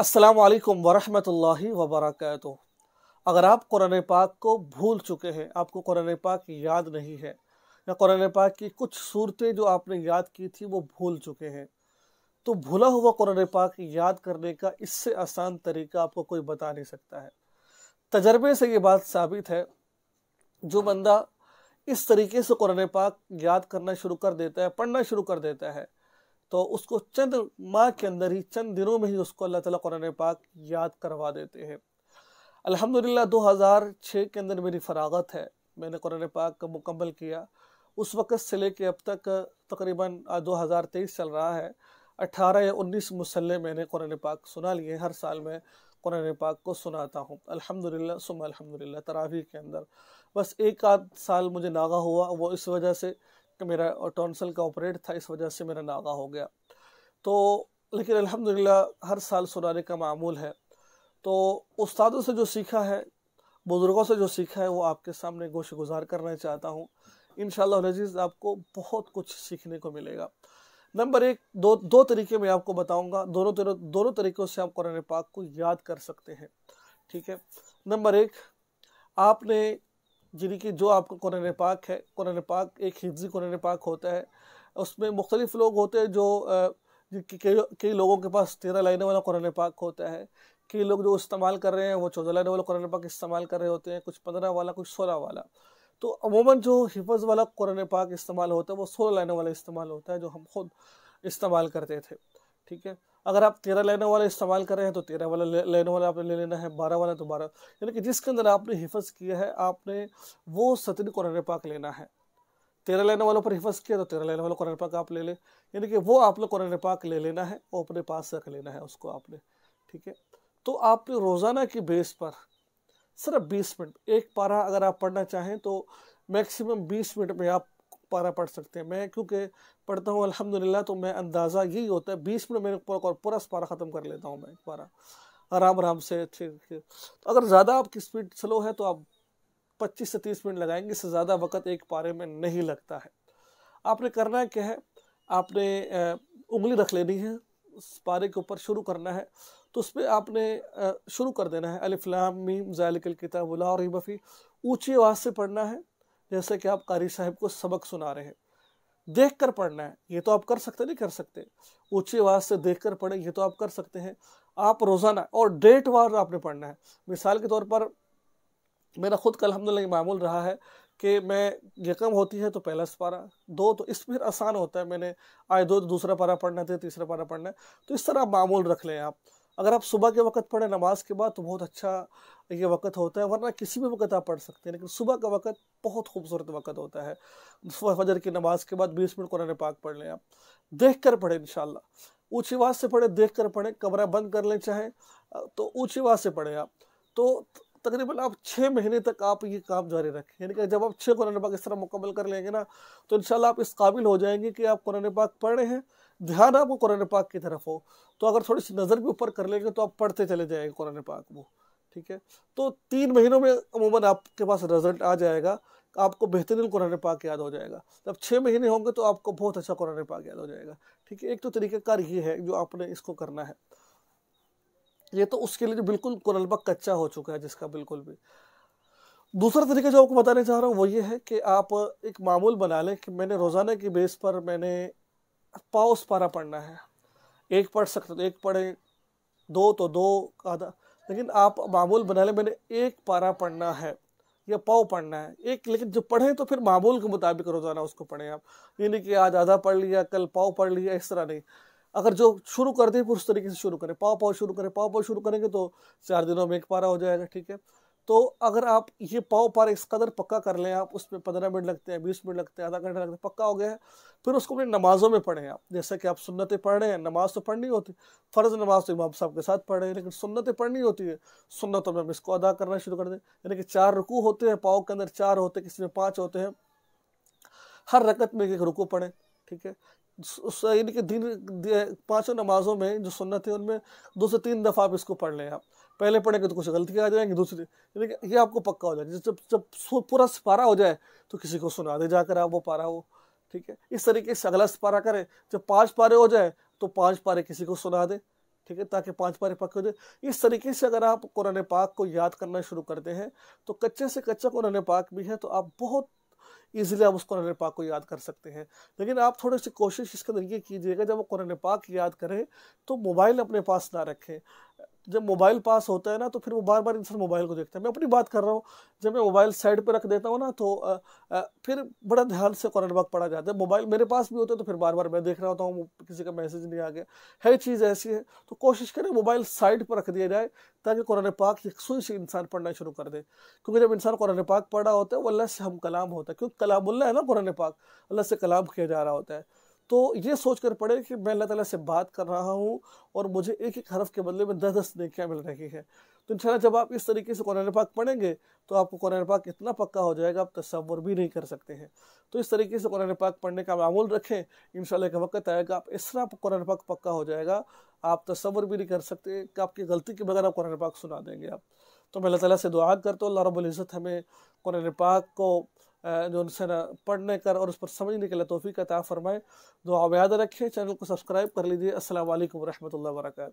असलकम वरहमल वबरक अगर आप कुरान पाक को भूल चुके हैं आपको कुरान पाक याद नहीं है या कुरान पाक की कुछ सूरतें जो आपने याद की थी वो भूल चुके हैं तो भूला हुआ कुरान पाक याद करने का इससे आसान तरीका आपको कोई बता नहीं सकता है तजर्बे से ये बात साबित है जो बंदा इस तरीके से कुरान पाक याद करना शुरू कर देता है पढ़ना शुरू कर देता है तो उसको चंद माह के अंदर ही चंद दिनों में ही उसको अल्लाह ताला कुरान पाक याद करवा देते हैं अल्हम्दुलिल्लाह 2006 के अंदर मेरी फरागत है मैंने कुरान पाक मुकम्मल किया उस वक़्त से लेके अब तक तकरीबन 2023 चल रहा है 18 या 19 मुसल्ले मैंने कुरान पाक सुना लिए हर साल में कुरान पाक को सुनाता हूँ अल्हम्दुलिल्लाह सुम अल्हम्दुलिल्लाह तरावी के अंदर बस एक आध साल मुझे नागा हुआ वो इस वजह से कि मेरा टॉन्सल का ऑपरेट था इस वजह से मेरा नागा हो गया तो लेकिन अल्हम्दुलिल्लाह हर साल सुनाने का मामूल है तो उस्तादों से जो सीखा है बुज़ुर्गों से जो सीखा है वो आपके सामने गोश गुजार करना चाहता हूँ इन शजीज़ आपको बहुत कुछ सीखने को मिलेगा नंबर एक दो दो तरीके में आपको बताऊंगा दोनों तरह दोनों तरीक़ों से आप कुरान पाक को याद कर सकते हैं ठीक है नंबर एक आपने यानी कि जो आपका कुरान पाक है कुरान पाक एक हिफ्जी कुरान पाक होता है उसमें मुख्तलिफ लोग होते हैं जो कई लोगों के पास तेरह लाइने वाला कुरान पाक होता है कई लोग जो इस्तेमाल कर रहे हैं वो चौदह लाइने वाला कुरान पाक इस्तेमाल कर रहे होते हैं कुछ पंद्रह वाला कुछ सोलह वाला तो अमूमन जो हिफज वाला कुरान पाक इस्तेमाल होता है वो सोलह लाइने वाला इस्तेमाल होता है जो हम खुद इस्तेमाल करते थे ठीक है अगर आप तेरह लेने वाले इस्तेमाल कर रहे हैं तो तेरह वाला लेने वाला आपने ले लेना है बारह वाला तो बारह यानी कि जिसके अंदर आपने हिफज किया है आपने वो सतन कुरान पाक लेना है तेरह लेने वालों पर हिफज किया तो तेरह लेने वाला कुरान पाक आप ले लें यानी कि वो आप लोग कुरान पाक ले लेना है वो अपने पास रख लेना है उसको आपने ठीक है तो आप रोज़ाना की बेस पर सिर्फ बीस मिनट एक पारा अगर आप पढ़ना चाहें तो मैक्सिमम बीस मिनट में आप पारा पढ़ सकते हैं मैं क्योंकि पढ़ता हूँ अल्हम्दुलिल्लाह तो मैं अंदाज़ा यही होता है बीस मिनट मेरे पूरा पारा ख़त्म कर लेता हूँ मैं पारा आराम आराम से ठीक ठीक तो अगर ज़्यादा आपकी स्पीड स्लो है तो आप पच्चीस से तीस मिनट लगाएंगे इससे ज़्यादा वक्त एक पारे में नहीं लगता है आपने करना है क्या है आपने उंगली रख लेनी है उस पारे के ऊपर शुरू करना है तो उस पर आपने शुरू कर देना है अलिफ्लाम मीम जालिकल किताब उला और बफ़ी ऊँची आवाज़ से पढ़ना है जैसे कि आप कारी साहब को सबक सुना रहे हैं देख कर पढ़ना है ये तो आप कर सकते नहीं कर सकते ऊंची आवाज से देख कर पढ़े ये तो आप कर सकते हैं आप रोजाना और डेट वार आपने पढ़ना है मिसाल के तौर पर मेरा खुद का अलहमद मामूल रहा है कि मैं यकम होती है तो पहला पारा दो तो इस फिर आसान होता है मैंने आए दो तो दूसरा पारा पढ़ना है तीसरा पारा पढ़ना है तो इस तरह मामूल रख लें आप अगर आप सुबह के वक्त पढ़ें नमाज के बाद तो बहुत अच्छा ये वक्त होता है वरना किसी भी वक्त आप पढ़ सकते हैं लेकिन सुबह का वक्त बहुत खूबसूरत वक्त होता है फजर की नमाज के बाद बीस मिनट कुरान पाक पढ़ लें आप देख कर पढ़ें इन ऊँची आवाज़ से पढ़ें देख कर पढ़ें कमरा बंद कर लें चाहें तो ऊँची आवाज़ से पढ़ें आप तो तकरीबन आप छः महीने तक आप ये काम जारी रखें यानी कि जब आप छः कुरान पाक इस तरह मुकम्मल कर लेंगे ना तो इन आप इस काबिल हो जाएंगे कि आप कुरान पाक पढ़ रहे हैं ध्यान आपको कुरान पाक की तरफ हो तो अगर थोड़ी सी नज़र भी ऊपर कर लेंगे तो आप पढ़ते चले जाएंगे कुरान पाक वो ठीक है तो तीन महीनों में अमूमन आपके पास रिजल्ट आ जाएगा आपको बेहतरीन कुरान पाक याद हो जाएगा जब छः महीने होंगे तो आपको बहुत अच्छा कुरान पाक याद हो जाएगा ठीक है एक तो तरीक़ाकार ये है जो आपने इसको करना है ये तो उसके लिए जो बिल्कुल कुरलबा कच्चा हो चुका है जिसका बिल्कुल भी दूसरा तरीका जो आपको बताने चाह रहा हूँ वो ये है कि आप एक मामूल बना लें कि मैंने रोज़ाना की बेस पर मैंने पाउस पारा पढ़ना है एक पढ़ सकते तो एक पढ़े दो तो दो आधा लेकिन आप मामूल बना लें मैंने एक पारा पढ़ना है या पाओ पढ़ना है एक लेकिन जो पढ़ें तो फिर मामूल के मुताबिक रोज़ाना उसको पढ़ें आप ये नहीं कि आज आधा पढ़ लिया कल पाओ पढ़ लिया इस तरह नहीं अगर जो शुरू कर दें उस तरीके से शुरू करें पाव पाव शुरू करें पाव पाव शुरू करेंगे तो चार दिनों में एक पारा हो जाएगा ठीक है तो अगर आप ये पाव पारा इस कदर पक्का कर लें आप उसमें पंद्रह मिनट लगते हैं बीस मिनट लगते हैं आधा घंटा लगता है पक्का हो गया है फिर उसको अपनी नमाज़ों में पढ़ें आप जैसे कि आप सुन्नतें पढ़ रहे हैं नमाज़ तो पढ़नी होती फ़र्ज़ नमाज तो इमाम साहब के साथ पढ़ रहे हैं लेकिन सुन्नतें पढ़नी होती है सुन्नतों में हम इसको अदा करना शुरू कर दें यानी कि चार रुकू होते हैं पाओ के अंदर चार होते हैं किसी में पाँच होते हैं हर रकत में एक रुकू पढ़ें ठीक है यानी कि दिन पाँचों नमाजों में जो सुन्नत है उनमें दो से तीन दफ़ा आप इसको पढ़ लें आप पहले पढ़ेंगे तो कुछ गलतियाँ आ जाएंगी दूसरी यानी कि ये आपको पक्का हो जाए जब जब पूरा सपारा हो जाए तो किसी को सुना दे जाकर आप वो पारा हो ठीक है इस तरीके से अगला सपारा करें जब पाँच पारे हो जाए तो पाँच पारे किसी को सुना दे ठीक है ताकि पांच पारे पक्के हो जाए इस तरीके से अगर आप कुरान पाक को याद करना शुरू करते हैं तो कच्चे से कच्चा कुरान पाक भी है तो आप बहुत ईजिली आप उस कुरान पाक को याद कर सकते हैं लेकिन आप थोड़ी सी कोशिश इसके अंदर ये कीजिएगा जब वो कुरान पाक याद करें तो मोबाइल अपने पास ना रखें जब मोबाइल पास होता है ना तो फिर वो बार बार इंसान मोबाइल को देखता है मैं अपनी बात कर रहा हूँ जब मैं मोबाइल साइड पर रख देता हूँ ना तो आ, आ, फिर बड़ा ध्यान से कुरान पाक पढ़ा जाता है मोबाइल मेरे पास भी होता है तो फिर बार बार मैं देख रहा होता हूँ किसी का मैसेज नहीं आ गया है चीज़ ऐसी है तो कोशिश करें मोबाइल साइड पर रख दिया जाए ताकि कुरान पाक यकसुई से इंसान पढ़ना शुरू कर दे क्योंकि जब इंसान कुरान पाक पढ़ा होता है वो अल्लाह से हम कलाम होता है क्योंकि कलामुल्ला है ना कुरान पाक अल्लाह से कलाम किया जा रहा होता है तो ये सोच कर पड़े कि मैं अल्लाह ताला से बात कर रहा हूँ और मुझे एक एक हरफ के बदले में दस दस नेकियाँ मिल रही हैं तो इन जब आप इस तरीके से कुरान पाक पढ़ेंगे तो आपको कुरान पाक इतना पक्का हो जाएगा आप तस्वर भी नहीं कर सकते हैं तो इस तरीके से कुरान पाक पढ़ने का मामूल रखें इन का वक्त आएगा आप इस तरह कुरान पाक पक्का हो जाएगा आप तस्वर भी नहीं कर सकते कि आपकी गलती के बगैर आप कुरान पाक सुना देंगे आप तो मैं अल्लाह ताला से दुआ करता हूँ अल्लाह रब्बुल इज़्ज़त हमें कुरान पाक को जो उनसे ना पढ़ने कर और उस पर समझने के लिए तोफ़ी का ताफ़ फ़रमाए दो याद रखें चैनल को सब्सक्राइब कर लीजिए असल वरहमल वर्का